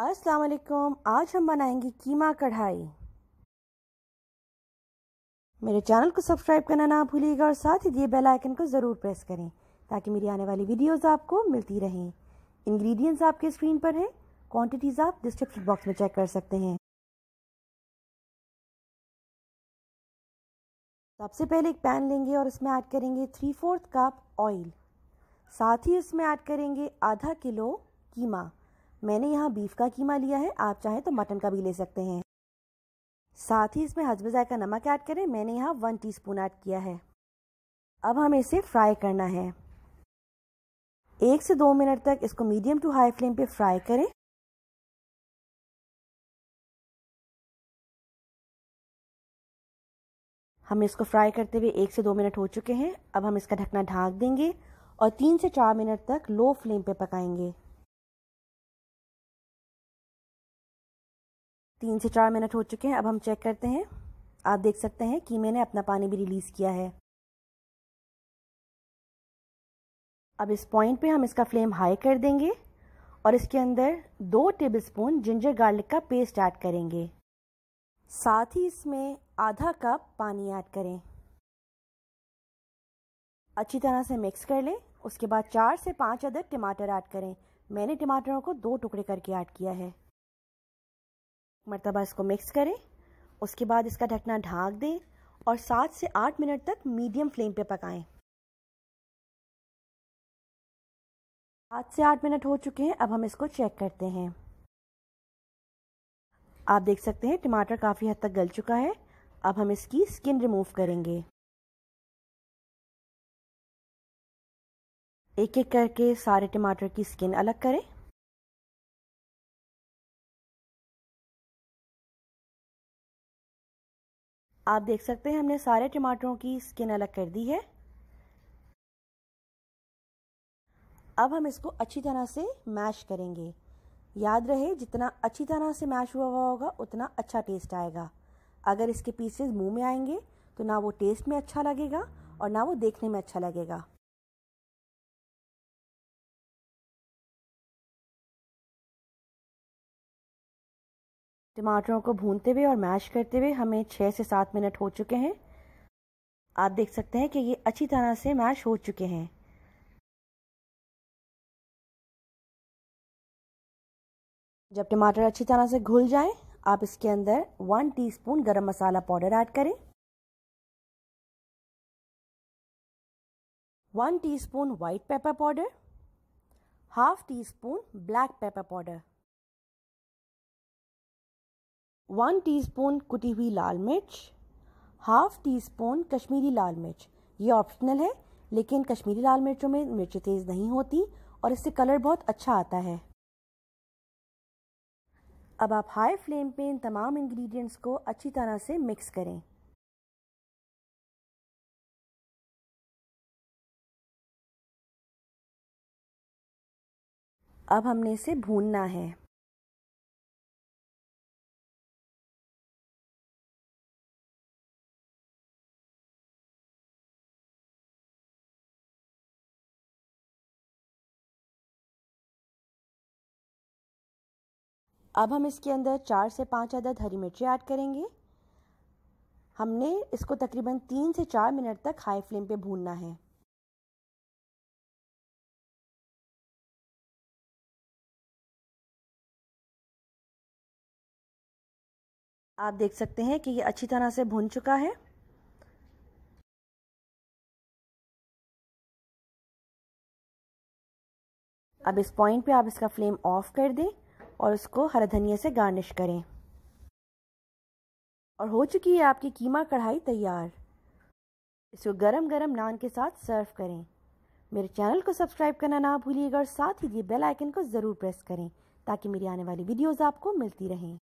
अस्सलाम वालेकुम आज हम बनाएंगे कीमा कढ़ाई मेरे चैनल को सब्सक्राइब करना ना भूलिएगा और साथ ही दिए बेल आइकन को ज़रूर प्रेस करें ताकि मेरी आने वाली वीडियोस आपको मिलती रहें इंग्रेडिएंट्स आपके स्क्रीन पर हैं क्वांटिटीज़ आप डिस्क्रिप्शन बॉक्स में चेक कर सकते हैं सबसे पहले एक पैन लेंगे और उसमें ऐड करेंगे थ्री फोर्थ कप ऑयल साथ ही उसमें ऐड करेंगे आधा किलो कीमा मैंने यहाँ बीफ का कीमा लिया है आप चाहें तो मटन का भी ले सकते हैं साथ ही इसमें हजब का नमक ऐड करें मैंने यहाँ वन स्पून ऐड किया है अब हमें इसे फ्राई करना है एक से दो मिनट तक इसको मीडियम टू हाई फ्लेम पे फ्राई करें हम इसको फ्राई करते हुए एक से दो मिनट हो चुके हैं अब हम इसका ढकना ढाक देंगे और तीन से चार मिनट तक लो फ्लेम पे पकाएंगे तीन से चार मिनट हो चुके हैं अब हम चेक करते हैं आप देख सकते हैं कि मैंने अपना पानी भी रिलीज़ किया है अब इस पॉइंट पे हम इसका फ्लेम हाई कर देंगे और इसके अंदर दो टेबलस्पून जिंजर गार्लिक का पेस्ट ऐड करेंगे साथ ही इसमें आधा कप पानी ऐड करें अच्छी तरह से मिक्स कर लें उसके बाद चार से पांच अदद टमाटर ऐड करें मैंने टमाटरों को दो टुकड़े करके ऐड किया है मरतबा इसको मिक्स करें उसके बाद इसका ढकना ढाक दें और सात से आठ मिनट तक मीडियम फ्लेम पे पकाएं। सात से आठ मिनट हो चुके हैं अब हम इसको चेक करते हैं आप देख सकते हैं टमाटर काफ़ी हद तक गल चुका है अब हम इसकी स्किन रिमूव करेंगे एक एक करके सारे टमाटर की स्किन अलग करें आप देख सकते हैं हमने सारे टमाटरों की स्किन अलग कर दी है अब हम इसको अच्छी तरह से मैश करेंगे याद रहे जितना अच्छी तरह से मैश हुआ हुआ होगा उतना अच्छा टेस्ट आएगा अगर इसके पीसेस मुंह में आएंगे तो ना वो टेस्ट में अच्छा लगेगा और ना वो देखने में अच्छा लगेगा टमाटरों को भूनते हुए और मैश करते हुए हमें छः से सात मिनट हो चुके हैं आप देख सकते हैं कि ये अच्छी तरह से मैश हो चुके हैं जब टमाटर अच्छी तरह से घुल जाए आप इसके अंदर one teaspoon garam masala powder add करें one teaspoon white pepper powder half teaspoon black pepper powder one teaspoon कुटी हुई लाल मिर्च हाफ टी स्पून कश्मीरी लाल मिर्च ये ऑप्शनल है लेकिन कश्मीरी लाल मिर्चों में मिर्च तेज़ नहीं होती और इससे कलर बहुत अच्छा आता है अब आप हाई फ्लेम पे इन तमाम इंग्रेडिएंट्स को अच्छी तरह से मिक्स करें अब हमने इसे भूनना है अब हम इसके अंदर चार से पाँच अदद हरी मिर्ची ऐड करेंगे हमने इसको तकरीबन तीन से चार मिनट तक हाई फ्लेम पे भूनना है आप देख सकते हैं कि ये अच्छी तरह से भुन चुका है अब इस पॉइंट पे आप इसका फ्लेम ऑफ कर दें और उसको हरा धनिया से गार्निश करें और हो चुकी है आपकी कीमा कढ़ाई तैयार इसको गरम गरम नान के साथ सर्व करें मेरे चैनल को सब्सक्राइब करना ना भूलिएगा और साथ ही ये बेल आइकन को ज़रूर प्रेस करें ताकि मेरी आने वाली वीडियोस आपको मिलती रहें